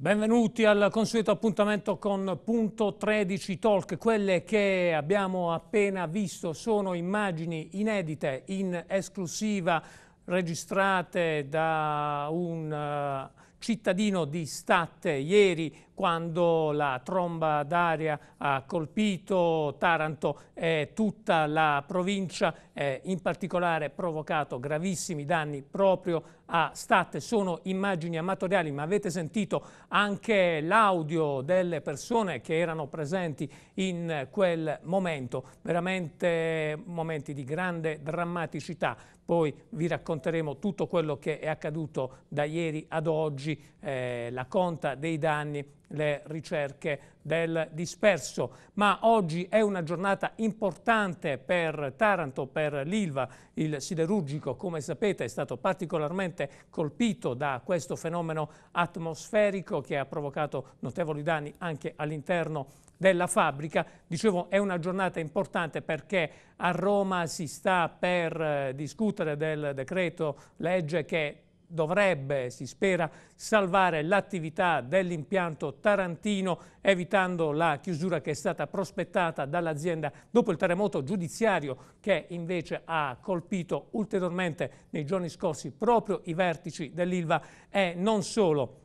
Benvenuti al consueto appuntamento con Punto 13 Talk. Quelle che abbiamo appena visto sono immagini inedite in esclusiva registrate da un eh, cittadino di Statte ieri quando la tromba d'aria ha colpito Taranto e eh, tutta la provincia, eh, in particolare provocato gravissimi danni proprio a Statte. Sono immagini amatoriali, ma avete sentito anche l'audio delle persone che erano presenti in quel momento, veramente momenti di grande drammaticità poi vi racconteremo tutto quello che è accaduto da ieri ad oggi, eh, la conta dei danni, le ricerche del disperso. Ma oggi è una giornata importante per Taranto, per l'Ilva. Il siderurgico, come sapete, è stato particolarmente colpito da questo fenomeno atmosferico che ha provocato notevoli danni anche all'interno della fabbrica. Dicevo, è una giornata importante perché a Roma si sta per eh, discutere del decreto legge che dovrebbe, si spera, salvare l'attività dell'impianto tarantino evitando la chiusura che è stata prospettata dall'azienda dopo il terremoto giudiziario che invece ha colpito ulteriormente nei giorni scorsi proprio i vertici dell'Ilva e non solo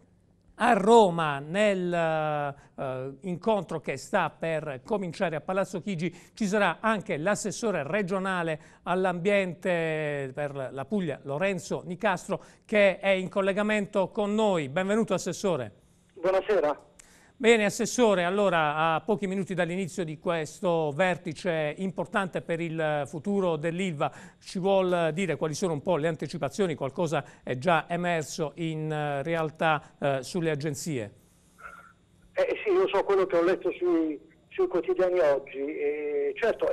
a Roma nell'incontro eh, eh, uh, che sta per cominciare a Palazzo Chigi ci sarà anche l'assessore regionale all'ambiente per la Puglia Lorenzo Nicastro che è in collegamento con noi. Benvenuto assessore. Buonasera. Bene, Assessore, allora a pochi minuti dall'inizio di questo vertice importante per il futuro dell'ILVA ci vuol dire quali sono un po' le anticipazioni, qualcosa è già emerso in eh, realtà eh, sulle agenzie? Eh sì, io so quello che ho letto sui, sui quotidiani oggi, eh, certo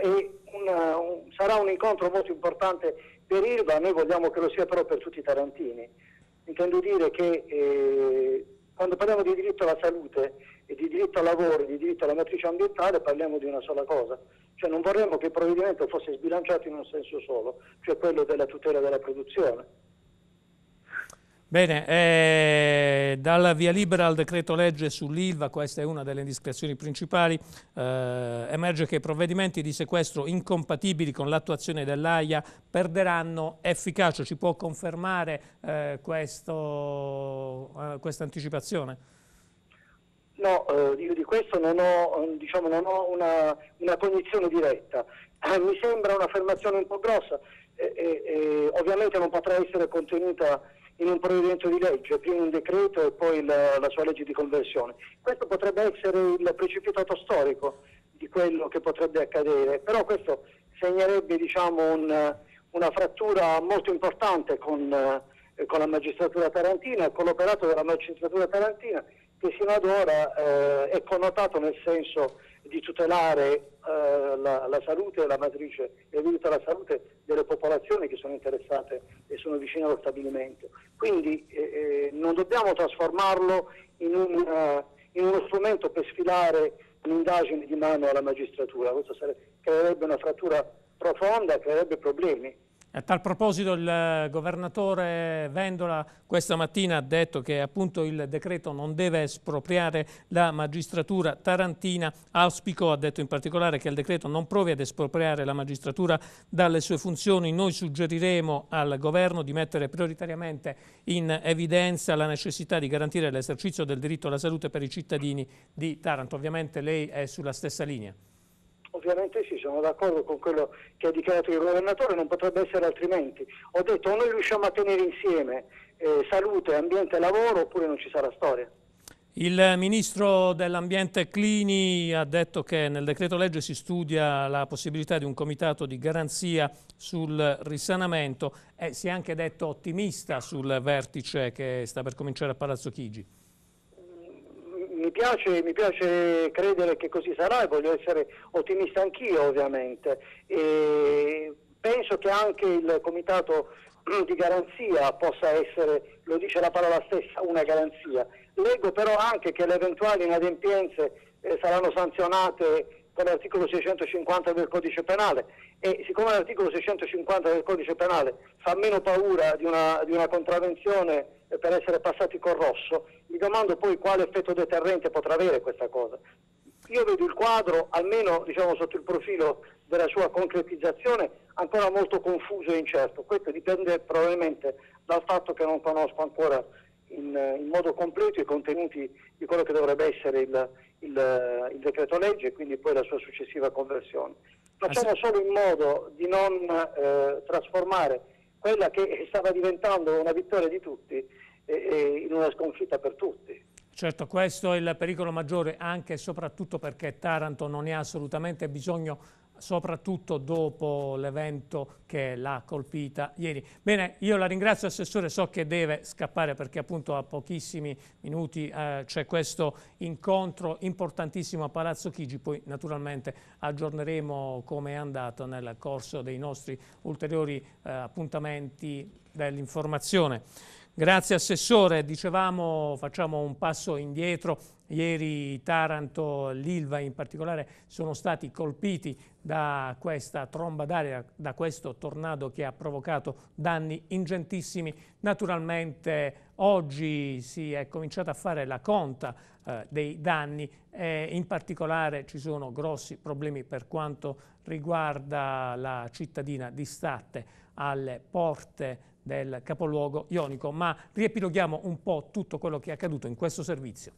una, un, sarà un incontro molto importante per ILVA, noi vogliamo che lo sia però per tutti i tarantini, intendo dire che eh, quando parliamo di diritto alla salute e di diritto al lavoro, di diritto alla matrice ambientale, parliamo di una sola cosa. Cioè non vorremmo che il provvedimento fosse sbilanciato in un senso solo, cioè quello della tutela della produzione. Bene, eh, dal via libera al decreto legge sull'ILVA, questa è una delle indiscrezioni principali, eh, emerge che i provvedimenti di sequestro incompatibili con l'attuazione dell'AIA perderanno efficacia. Ci può confermare eh, questo, eh, questa anticipazione? No, eh, io di questo non ho, diciamo, non ho una, una cognizione diretta. Mi sembra un'affermazione un po' grossa, eh, ovviamente non potrà essere contenuta in un provvedimento di legge, prima un decreto e poi la, la sua legge di conversione. Questo potrebbe essere il precipitato storico di quello che potrebbe accadere, però questo segnerebbe diciamo, un, una frattura molto importante con, eh, con la magistratura tarantina, con l'operato della magistratura tarantina che sino ad ora eh, è connotato ecco, nel senso di tutelare eh, la, la, salute, la matrice e diritto alla salute delle popolazioni che sono interessate e sono vicine allo stabilimento. Quindi eh, eh non dobbiamo trasformarlo in, un, eh, in uno strumento per sfilare un'indagine di mano alla magistratura, questo sarebbe, creerebbe una frattura profonda, creerebbe problemi a tal proposito il eh, governatore Vendola questa mattina ha detto che appunto il decreto non deve espropriare la magistratura tarantina. Auspico ha detto in particolare che il decreto non provi ad espropriare la magistratura dalle sue funzioni. Noi suggeriremo al governo di mettere prioritariamente in evidenza la necessità di garantire l'esercizio del diritto alla salute per i cittadini di Taranto. Ovviamente lei è sulla stessa linea. Ovviamente sì, sono d'accordo con quello che ha dichiarato il governatore, non potrebbe essere altrimenti. Ho detto o noi riusciamo a tenere insieme eh, salute, ambiente e lavoro oppure non ci sarà storia. Il ministro dell'ambiente Clini ha detto che nel decreto legge si studia la possibilità di un comitato di garanzia sul risanamento e si è anche detto ottimista sul vertice che sta per cominciare a Palazzo Chigi mi piace, mi piace, credere che così sarà e voglio essere ottimista anch'io ovviamente. E penso che anche il comitato di garanzia possa essere, lo dice la parola stessa, una garanzia. Leggo però anche che le eventuali inadempienze eh, saranno sanzionate con l'articolo 650 del codice penale e siccome l'articolo 650 del codice penale fa meno paura di una, di una contravvenzione per essere passati col rosso, mi domando poi quale effetto deterrente potrà avere questa cosa. Io vedo il quadro, almeno diciamo, sotto il profilo della sua concretizzazione, ancora molto confuso e incerto. Questo dipende probabilmente dal fatto che non conosco ancora in, in modo completo i contenuti di quello che dovrebbe essere il, il, il decreto legge e quindi poi la sua successiva conversione. Ah, facciamo solo in modo di non eh, trasformare quella che stava diventando una vittoria di tutti in una sconfitta per tutti. Certo, questo è il pericolo maggiore anche e soprattutto perché Taranto non ne ha assolutamente bisogno soprattutto dopo l'evento che l'ha colpita ieri. Bene, io la ringrazio Assessore, so che deve scappare perché appunto a pochissimi minuti eh, c'è questo incontro importantissimo a Palazzo Chigi, poi naturalmente aggiorneremo come è andato nel corso dei nostri ulteriori eh, appuntamenti dell'informazione. Grazie Assessore, dicevamo facciamo un passo indietro, ieri Taranto, l'Ilva in particolare sono stati colpiti da questa tromba d'aria, da questo tornado che ha provocato danni ingentissimi. Naturalmente oggi si è cominciata a fare la conta eh, dei danni e in particolare ci sono grossi problemi per quanto riguarda la cittadina di Statte alle porte del capoluogo ionico, ma riepiloghiamo un po' tutto quello che è accaduto in questo servizio.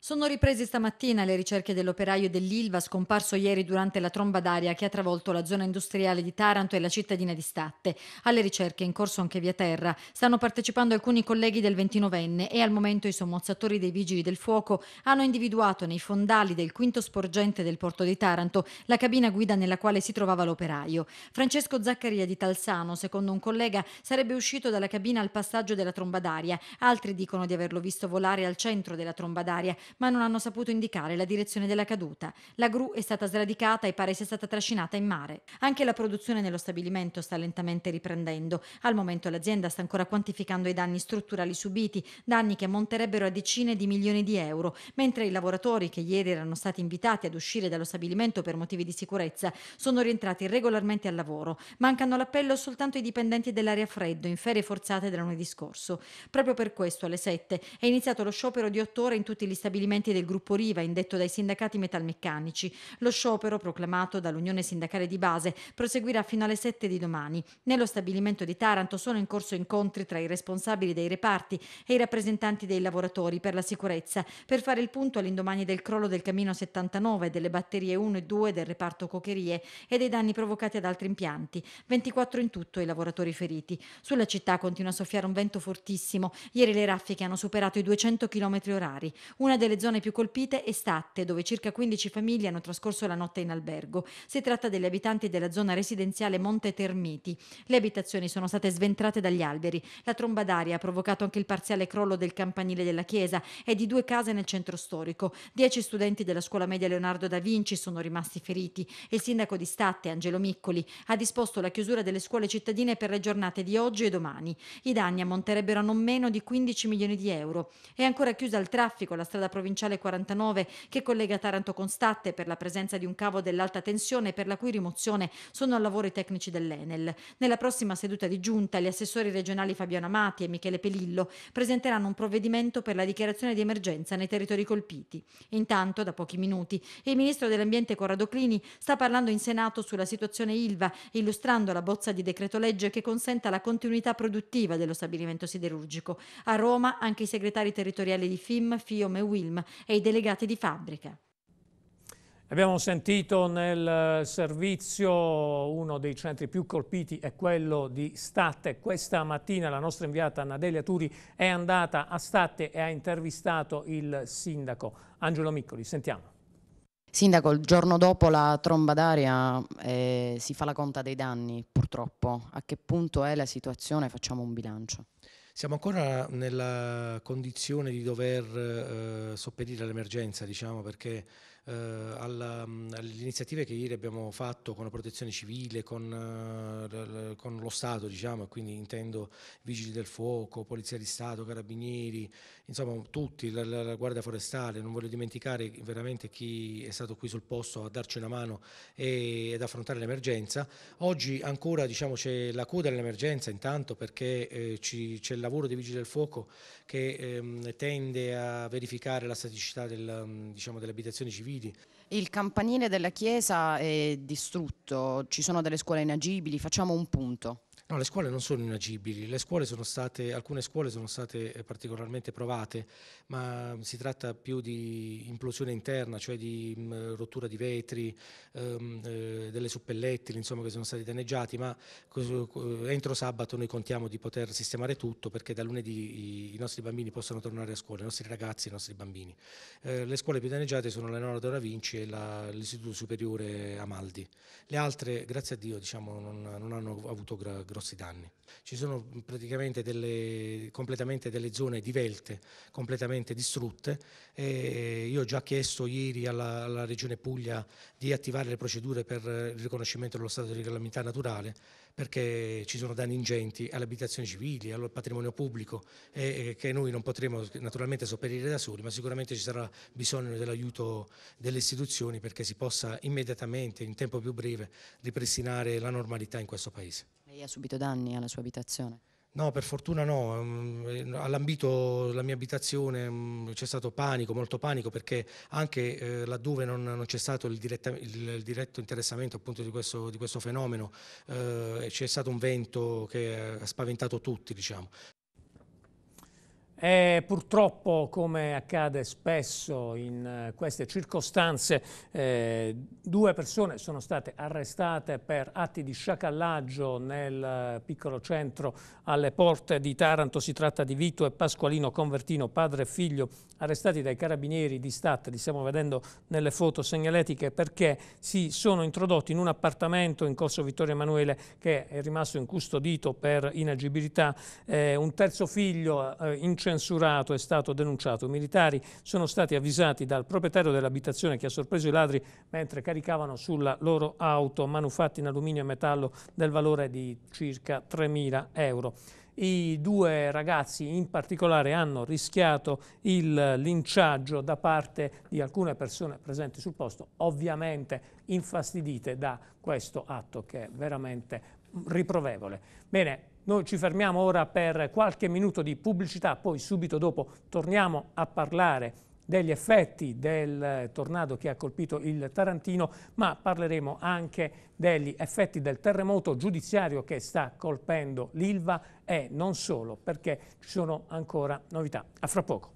Sono riprese stamattina le ricerche dell'operaio dell'Ilva scomparso ieri durante la tromba d'aria che ha travolto la zona industriale di Taranto e la cittadina di Statte. Alle ricerche in corso anche via terra stanno partecipando alcuni colleghi del ventinovenne e al momento i sommozzatori dei vigili del fuoco hanno individuato nei fondali del quinto sporgente del porto di Taranto la cabina guida nella quale si trovava l'operaio. Francesco Zaccaria di Talsano, secondo un collega, sarebbe uscito dalla cabina al passaggio della tromba d'aria. Altri dicono di averlo visto volare al centro della tromba d'aria ma non hanno saputo indicare la direzione della caduta. La gru è stata sradicata e pare sia stata trascinata in mare. Anche la produzione nello stabilimento sta lentamente riprendendo. Al momento l'azienda sta ancora quantificando i danni strutturali subiti, danni che ammonterebbero a decine di milioni di euro, mentre i lavoratori che ieri erano stati invitati ad uscire dallo stabilimento per motivi di sicurezza sono rientrati regolarmente al lavoro. Mancano l'appello soltanto i dipendenti dell'area freddo in ferie forzate da lunedì scorso. Proprio per questo alle 7 è iniziato lo sciopero di otto ore in tutti gli stabilimenti stabilimenti del gruppo Riva indetto dai sindacati metalmeccanici. Lo sciopero, proclamato dall'Unione Sindacale di Base, proseguirà fino alle 7 di domani. Nello stabilimento di Taranto sono in corso incontri tra i responsabili dei reparti e i rappresentanti dei lavoratori per la sicurezza per fare il punto all'indomani del crollo del camino 79 delle batterie 1 e 2 del reparto Cocherie e dei danni provocati ad altri impianti. 24 in tutto i lavoratori feriti. Sulla città continua a soffiare un vento fortissimo. Ieri le raffiche hanno superato i 200 km orari. Una delle delle zone più colpite è Statte, dove circa 15 famiglie hanno trascorso la notte in albergo. Si tratta degli abitanti della zona residenziale Monte Termiti. Le abitazioni sono state sventrate dagli alberi. La tromba d'aria ha provocato anche il parziale crollo del campanile della chiesa e di due case nel centro storico. Dieci studenti della scuola media Leonardo da Vinci sono rimasti feriti. Il sindaco di Statte, Angelo Miccoli, ha disposto la chiusura delle scuole cittadine per le giornate di oggi e domani. I danni ammonterebbero a non meno di 15 milioni di euro. È ancora chiusa al traffico la strada provinciale 49 che collega Taranto con Statte per la presenza di un cavo dell'alta tensione per la cui rimozione sono al lavoro i tecnici dell'Enel. Nella prossima seduta di giunta gli assessori regionali Fabiano Amati e Michele Pelillo presenteranno un provvedimento per la dichiarazione di emergenza nei territori colpiti. Intanto, da pochi minuti, il ministro dell'Ambiente Corrado Clini sta parlando in Senato sulla situazione Ilva, illustrando la bozza di decreto legge che consenta la continuità produttiva dello stabilimento siderurgico. A Roma anche i segretari territoriali di FIM, FIOM e WIL film e i delegati di fabbrica. Abbiamo sentito nel servizio uno dei centri più colpiti è quello di Statte. Questa mattina la nostra inviata Nadelia Turi è andata a Statte e ha intervistato il sindaco Angelo Miccoli. Sentiamo. Sindaco, il giorno dopo la tromba d'aria eh, si fa la conta dei danni, purtroppo. A che punto è la situazione? Facciamo un bilancio. Siamo ancora nella condizione di dover eh, sopperire all'emergenza, diciamo, perché eh, alla, alle iniziative che ieri abbiamo fatto con la protezione civile, con, eh, con lo Stato, diciamo, quindi intendo vigili del fuoco, polizia di Stato, carabinieri, insomma tutti, la, la, la guardia forestale, non voglio dimenticare veramente chi è stato qui sul posto a darci una mano e, ad affrontare l'emergenza. Oggi ancora diciamo, c'è la coda dell'emergenza intanto perché eh, c'è il lavoro dei vigili del fuoco che ehm, tende a verificare la staticità del, diciamo, delle abitazioni civili omicidi. Il campanile della chiesa è distrutto, ci sono delle scuole inagibili, facciamo un punto. No, le scuole non sono inagibili, scuole sono state, alcune scuole sono state eh, particolarmente provate, ma si tratta più di implosione interna, cioè di mh, mm, rottura di vetri, ehm, eh, delle suppellettili, insomma, che sono stati danneggiati, ma entro sabato noi contiamo di poter sistemare tutto perché da lunedì i, i nostri bambini possano tornare a scuola, i nostri ragazzi, e i nostri bambini. Eh, le scuole più danneggiate sono la Nora Da Vinci e la, l'Istituto Superiore Amaldi. Le altre, grazie a Dio, diciamo, non, non hanno avuto grossi grossi danni. Ci sono praticamente delle, completamente delle zone divelte, completamente distrutte. E io ho già chiesto ieri alla, alla Regione Puglia di attivare le procedure per il riconoscimento dello stato di calamità naturale perché ci sono danni ingenti alle abitazioni civili, al patrimonio pubblico e, e che noi non potremo naturalmente sopperire da soli, ma sicuramente ci sarà bisogno dell'aiuto delle istituzioni perché si possa immediatamente, in tempo più breve, ripristinare la normalità in questo Paese. Lei ha subito danni alla sua abitazione? No, per fortuna no, mm, eh, all'ambito della mia abitazione mm, c'è stato panico, molto panico perché anche eh, laddove non, c'è stato il, diretta, il, diretto interessamento appunto di questo, di questo fenomeno eh, c'è stato un vento che ha spaventato tutti diciamo. Eh, purtroppo, come accade spesso in eh, queste circostanze, eh, due persone sono state arrestate per atti di sciacallaggio nel eh, piccolo centro alle porte di Taranto. Si tratta di Vito e Pasqualino Convertino, padre e figlio arrestati dai carabinieri di Stat, li stiamo vedendo nelle foto segnaletiche, perché si sono introdotti in un appartamento in corso Vittorio Emanuele che è rimasto incustodito per inagibilità. Eh, un terzo figlio eh, incensurato è stato denunciato. I militari sono stati avvisati dal proprietario dell'abitazione che ha sorpreso i ladri mentre caricavano sulla loro auto manufatti in alluminio e metallo del valore di circa 3.000 euro. I due ragazzi in particolare hanno rischiato il linciaggio da parte di alcune persone presenti sul posto, ovviamente infastidite da questo atto che è veramente riprovevole. Bene, noi ci fermiamo ora per qualche minuto di pubblicità, poi subito dopo torniamo a parlare degli effetti del tornado che ha colpito il Tarantino, ma parleremo anche degli effetti del terremoto giudiziario che sta colpendo l'Ilva e non solo, perché ci sono ancora novità. A fra poco.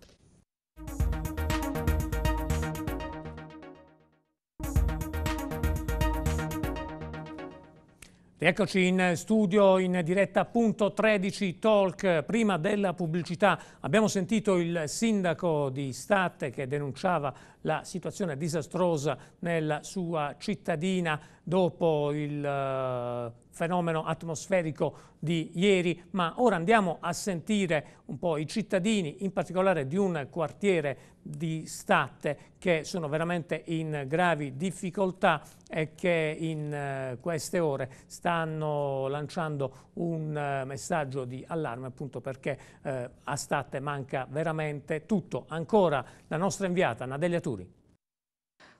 Eccoci in studio in diretta appunto 13 Talk. Prima della pubblicità abbiamo sentito il sindaco di Statte che denunciava la situazione disastrosa nella sua cittadina dopo il eh, fenomeno atmosferico di ieri, ma ora andiamo a sentire un po' i cittadini, in particolare di un quartiere di Statte che sono veramente in gravi difficoltà e che in eh, queste ore stanno lanciando un eh, messaggio di allarme appunto perché eh, a Statte manca veramente tutto. Ancora la nostra inviata Nadelia Turco futuri.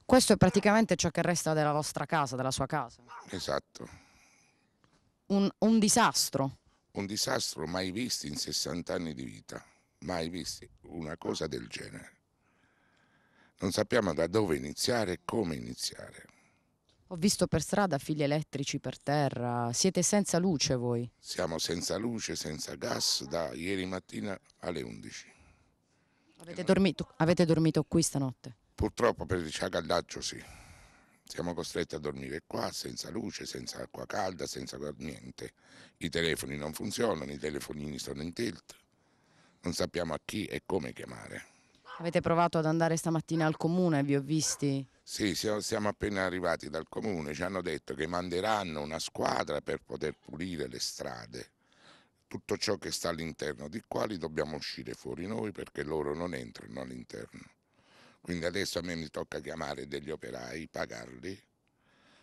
Questo è praticamente ciò che resta della vostra casa, della sua casa. Esatto. Un, un disastro. Un disastro mai visto in 60 anni di vita, mai visto una cosa del genere. Non sappiamo da dove iniziare e come iniziare. Ho visto per strada fili elettrici per terra, siete senza luce voi? Siamo senza luce, senza gas da ieri mattina alle 11. Avete, non... dormito, avete dormito qui stanotte? Purtroppo per il sciagallaggio sì, siamo costretti a dormire qua senza luce, senza acqua calda, senza niente. I telefoni non funzionano, i telefonini sono in tilt, non sappiamo a chi e come chiamare. Avete provato ad andare stamattina al comune, vi ho visti? Sì, siamo appena arrivati dal comune, ci hanno detto che manderanno una squadra per poter pulire le strade. Tutto ciò che sta all'interno di quali dobbiamo uscire fuori noi perché loro non entrano all'interno. Quindi adesso a me mi tocca chiamare degli operai, pagarli,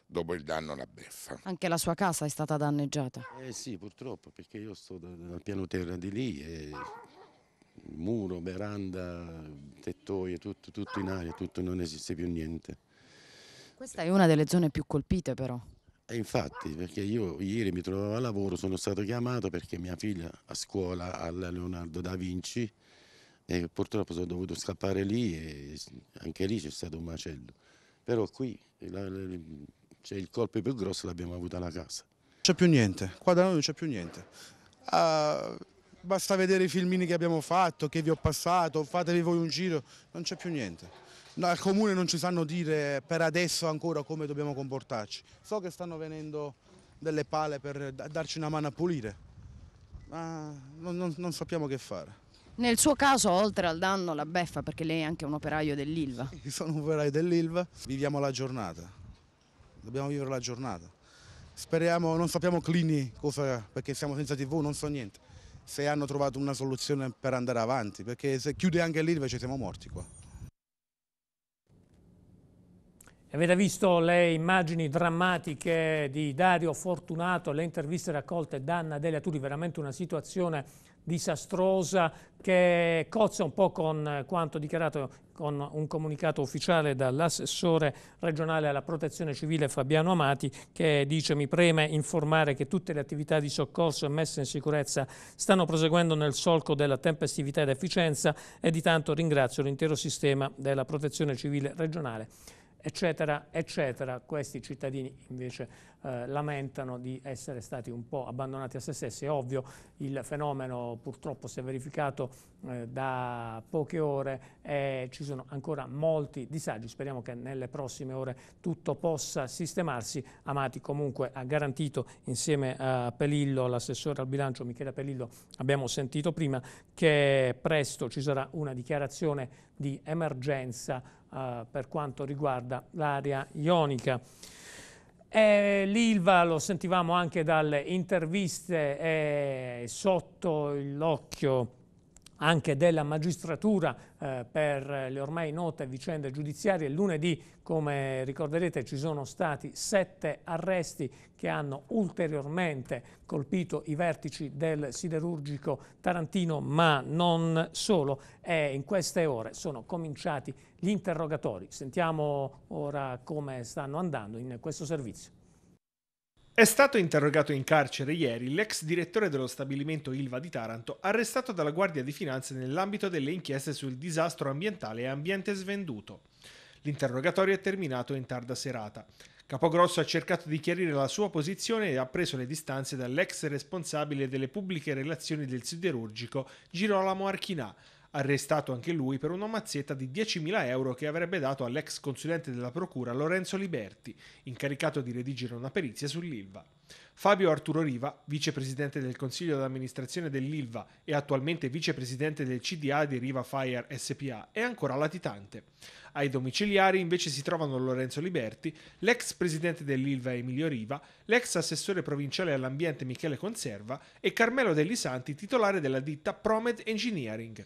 dopo il danno la beffa. Anche la sua casa è stata danneggiata? Eh sì, purtroppo, perché io sto dal piano terra di lì e muro, veranda, tettoie, tutto, tutto in aria, tutto non esiste più niente. Questa è una delle zone più colpite però. E infatti, perché io ieri mi trovavo a lavoro, sono stato chiamato perché mia figlia a scuola alla Leonardo da Vinci e purtroppo sono dovuto scappare lì e anche lì c'è stato un macello. Però qui cioè il colpo più grosso l'abbiamo avuto alla casa. Non c'è più niente, qua da noi non c'è più niente. Uh, basta vedere i filmini che abbiamo fatto, che vi ho passato, fatevi voi un giro, non c'è più niente. No, al comune non ci sanno dire per adesso ancora come dobbiamo comportarci. So che stanno venendo delle pale per darci una mano a pulire, ma non, non, non sappiamo che fare. Nel suo caso, oltre al danno, la beffa, perché lei è anche un operaio dell'Ilva. Sì, sono un operaio dell'Ilva, viviamo la giornata, dobbiamo vivere la giornata. Speriamo, non sappiamo Clini cosa, perché siamo senza tv, non so niente, se hanno trovato una soluzione per andare avanti, perché se chiude anche l'Ilva ci siamo morti qua. Avete visto le immagini drammatiche di Dario Fortunato, le interviste raccolte da Anna Delia Turi, veramente una situazione disastrosa che cozza un po' con quanto dichiarato con un comunicato ufficiale dall'assessore regionale alla protezione civile Fabiano Amati che dice mi preme informare che tutte le attività di soccorso e messa in sicurezza stanno proseguendo nel solco della tempestività ed efficienza e di tanto ringrazio l'intero sistema della protezione civile regionale eccetera, eccetera. Questi cittadini invece eh, lamentano di essere stati un po' abbandonati a se stessi. È ovvio, il fenomeno purtroppo si è verificato eh, da poche ore e ci sono ancora molti disagi. Speriamo che nelle prossime ore tutto possa sistemarsi. Amati comunque ha garantito insieme a Pelillo, l'assessore al bilancio Michele Pelillo, abbiamo sentito prima che presto ci sarà una dichiarazione di emergenza eh, per quanto riguarda l'area ionica. L'ILVA lo sentivamo anche dalle interviste, è sotto l'occhio anche della magistratura eh, per le ormai note vicende giudiziarie. Lunedì, come ricorderete, ci sono stati sette arresti che hanno ulteriormente colpito i vertici del siderurgico tarantino, ma non solo. E in queste ore sono cominciati gli interrogatori. Sentiamo ora come stanno andando in questo servizio. È stato interrogato in carcere ieri l'ex direttore dello stabilimento Ilva di Taranto, arrestato dalla Guardia di Finanze nell'ambito delle inchieste sul disastro ambientale e ambiente svenduto. L'interrogatorio è terminato in tarda serata. Capogrosso ha cercato di chiarire la sua posizione e ha preso le distanze dall'ex responsabile delle pubbliche relazioni del siderurgico Girolamo Archinà, arrestato anche lui per una mazzetta di 10.000 euro che avrebbe dato all'ex consulente della procura Lorenzo Liberti, incaricato di redigere una perizia sull'ILVA. Fabio Arturo Riva, vicepresidente del consiglio d'amministrazione dell'ILVA e attualmente vicepresidente del CDA di Riva Fire SPA, è ancora latitante. Ai domiciliari invece si trovano Lorenzo Liberti, l'ex presidente dell'ILVA Emilio Riva, l'ex assessore provinciale all'ambiente Michele Conserva e Carmelo Degli Santi, titolare della ditta Promed Engineering.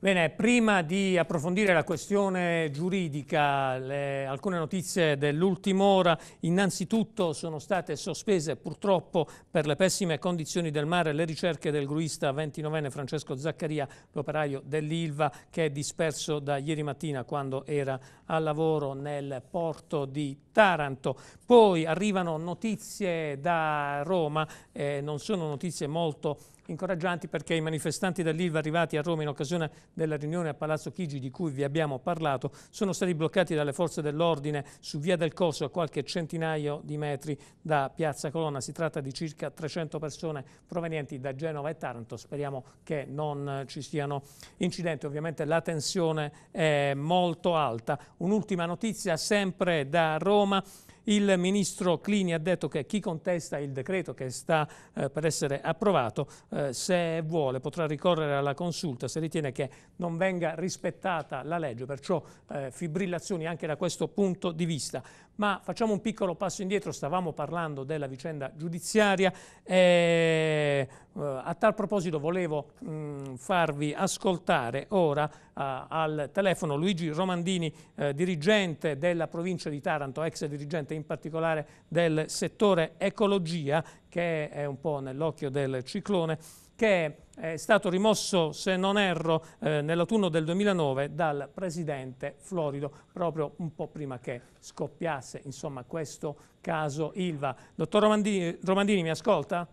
Bene, prima di approfondire la questione giuridica, le, alcune notizie dell'ultima ora. Innanzitutto sono state sospese purtroppo per le pessime condizioni del mare le ricerche del gruista 29enne Francesco Zaccaria, l'operaio dell'Ilva che è disperso da ieri mattina quando era a lavoro nel porto di Taranto. Poi arrivano notizie da Roma, eh, non sono notizie molto incoraggianti perché i manifestanti dell'ILVA arrivati a Roma in occasione della riunione a Palazzo Chigi di cui vi abbiamo parlato sono stati bloccati dalle forze dell'ordine su via del Corso a qualche centinaio di metri da Piazza Colonna. Si tratta di circa 300 persone provenienti da Genova e Taranto. Speriamo che non ci siano incidenti. Ovviamente la tensione è molto alta. Un'ultima notizia sempre da Roma. Il ministro Clini ha detto che chi contesta il decreto che sta eh, per essere approvato, eh, se vuole potrà ricorrere alla consulta se ritiene che non venga rispettata la legge, perciò eh, fibrillazioni anche da questo punto di vista ma facciamo un piccolo passo indietro, stavamo parlando della vicenda giudiziaria, eh, eh a tal proposito volevo mh, mm, farvi ascoltare ora eh, al telefono Luigi Romandini, eh, dirigente della provincia di Taranto, ex dirigente in particolare del settore ecologia, che è un po' nell'occhio del ciclone, che è stato rimosso, se non erro, eh, nell'autunno del 2009 dal presidente Florido, proprio un po' prima che scoppiasse insomma, questo caso Ilva. Dottor Romandini, Romandini mi ascolta?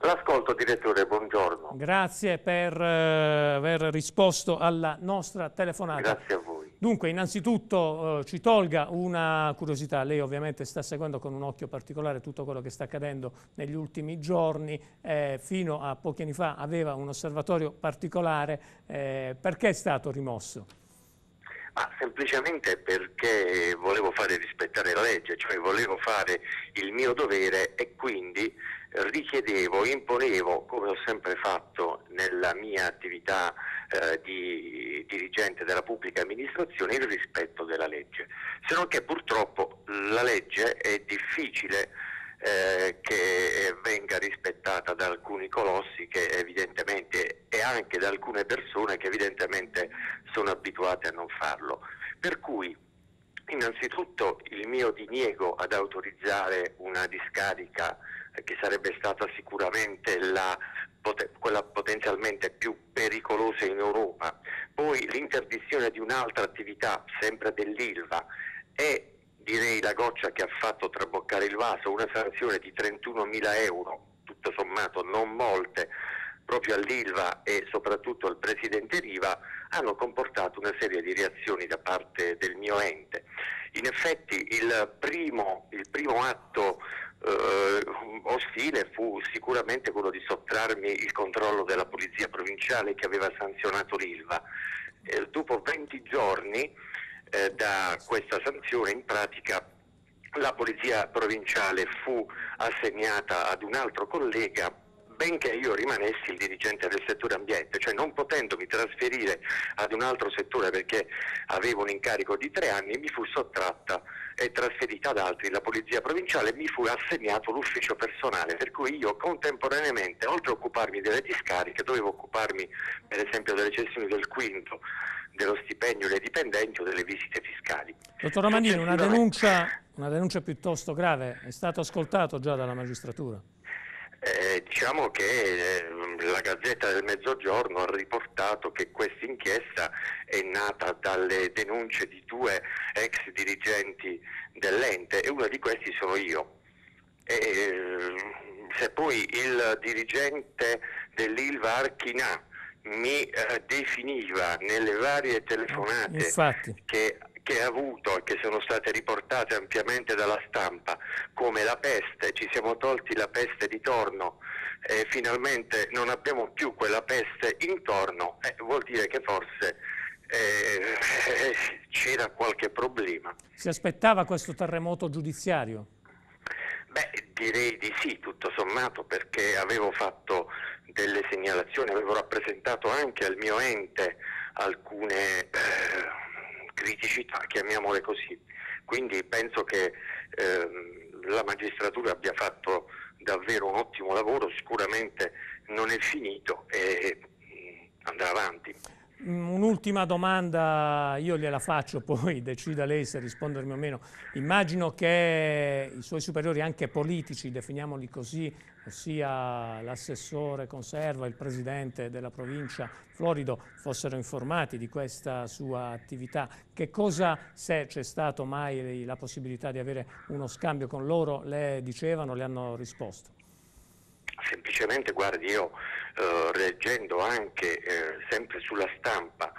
L'ascolto direttore, buongiorno. Grazie per eh, aver risposto alla nostra telefonata. Grazie a voi. Dunque, innanzitutto eh, ci tolga una curiosità, lei ovviamente sta seguendo con un occhio particolare tutto quello che sta accadendo negli ultimi giorni, eh, fino a pochi anni fa aveva un osservatorio particolare, eh, perché è stato rimosso? Ma semplicemente perché volevo fare rispettare la legge, cioè volevo fare il mio dovere e quindi richiedevo, imponevo, come ho sempre fatto nella mia attività eh, di dirigente della pubblica amministrazione il rispetto della legge. Se non che purtroppo la legge è difficile eh, che venga rispettata da alcuni colossi che evidentemente e anche da alcune persone che evidentemente sono abituate a non farlo. Per cui innanzitutto il mio diniego ad autorizzare una discarica che sarebbe stata sicuramente la, quella potenzialmente più pericolosa in Europa. Poi l'interdizione di un'altra attività, sempre dell'ILVA, è direi la goccia che ha fatto traboccare il vaso, una sanzione di 31 mila euro, tutto sommato non molte, proprio all'ILVA e soprattutto al presidente Riva, hanno comportato una serie di reazioni da parte del mio ente. In effetti il primo, il primo atto eh, ostile fu sicuramente quello di sottrarmi il controllo della polizia provinciale che aveva sanzionato l'ILVA. Eh, dopo 20 giorni eh, da questa sanzione in pratica la polizia provinciale fu assegnata ad un altro collega benché io rimanessi il dirigente del settore ambiente, cioè non potendomi trasferire ad un altro settore perché avevo un incarico di tre anni, mi fu sottratta e trasferita ad altri la polizia provinciale, mi fu assegnato l'ufficio personale, per cui io contemporaneamente, oltre a occuparmi delle discariche, dovevo occuparmi per esempio delle cessioni del quinto, dello stipendio dei dipendenti o delle visite fiscali. Dottor Romanini, una denuncia, una denuncia piuttosto grave, è stato ascoltato già dalla magistratura? Eh, diciamo che eh, la Gazzetta del Mezzogiorno ha riportato che questa inchiesta è nata dalle denunce di due ex dirigenti dell'ente e uno di questi sono io. E, eh, se poi il dirigente dell'Ilva Archinà mi eh, definiva nelle varie telefonate Infatti. che che ha avuto e che sono state riportate ampiamente dalla stampa, come la peste, ci siamo tolti la peste di torno e finalmente non abbiamo più quella peste intorno, eh, vuol dire che forse eh, c'era qualche problema. Si aspettava questo terremoto giudiziario? Beh, direi di sì, tutto sommato, perché avevo fatto delle segnalazioni, avevo rappresentato anche al mio ente alcune... Eh, criticità, chiamiamole così. Quindi penso che ehm, la magistratura abbia fatto davvero un ottimo lavoro, sicuramente non è finito e andrà avanti. Mm, un'ultima domanda, io gliela faccio poi, decida lei se rispondermi o meno. Immagino che i suoi superiori, anche politici, definiamoli così, ossia l'assessore Conserva, il presidente della provincia Florido, fossero informati di questa sua attività. Che cosa, se c'è stato mai la possibilità di avere uno scambio con loro, le dicevano, le hanno risposto? Semplicemente, guardi, io eh, leggendo anche eh, sempre sulla stampa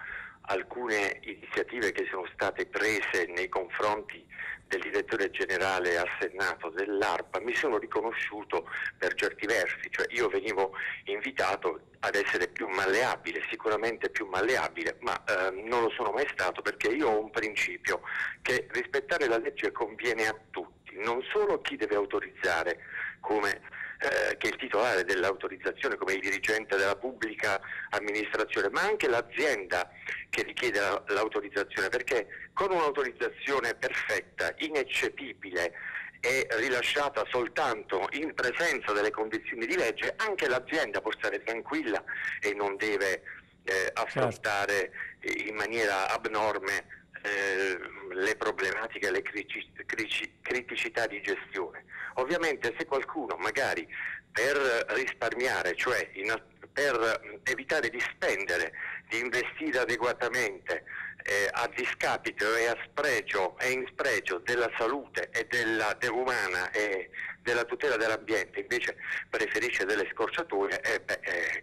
alcune iniziative che sono state prese nei confronti del direttore generale assennato dell'ARPA mi sono riconosciuto per certi versi, cioè io venivo invitato ad essere più malleabile, sicuramente più malleabile, ma eh, non lo sono mai stato perché io ho un principio che rispettare la legge conviene a tutti, non solo a chi deve autorizzare come eh, che è il titolare dell'autorizzazione come il dirigente della pubblica amministrazione, ma anche l'azienda che richiede l'autorizzazione, perché con un'autorizzazione perfetta, ineccepibile, e rilasciata soltanto in presenza delle condizioni di legge, anche l'azienda può stare tranquilla e non deve eh, certo. affrontare certo. in maniera abnorme Ehm, le problematiche, le critici, critici, criticità di gestione. Ovviamente se qualcuno magari per risparmiare, cioè in, per evitare di spendere, di investire adeguatamente eh, a discapito e a spregio e in spregio della salute e della dell'umana e della tutela dell'ambiente, invece preferisce delle scorciatoie, eh, beh, eh,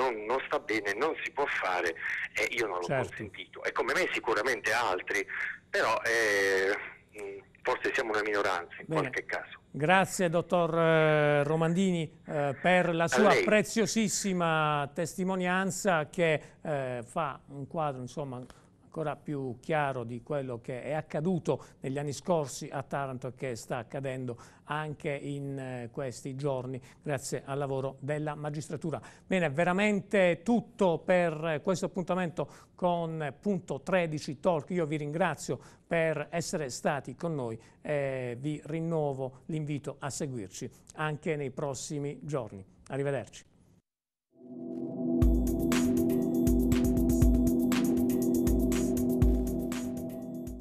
non, non, sta bene, non si può fare e io non l'ho certo. consentito. E come me sicuramente altri, però eh, forse siamo una minoranza in bene. qualche caso. Grazie dottor eh, Romandini eh, per la sua preziosissima testimonianza che eh, fa un quadro insomma, ancora più chiaro di quello che è accaduto negli anni scorsi a Taranto e che sta accadendo anche in eh, questi giorni grazie al lavoro della magistratura. Bene, veramente tutto per eh, questo appuntamento con eh, Punto 13 Talk. Io vi ringrazio per essere stati con noi e vi rinnovo l'invito a seguirci anche nei prossimi giorni. Arrivederci.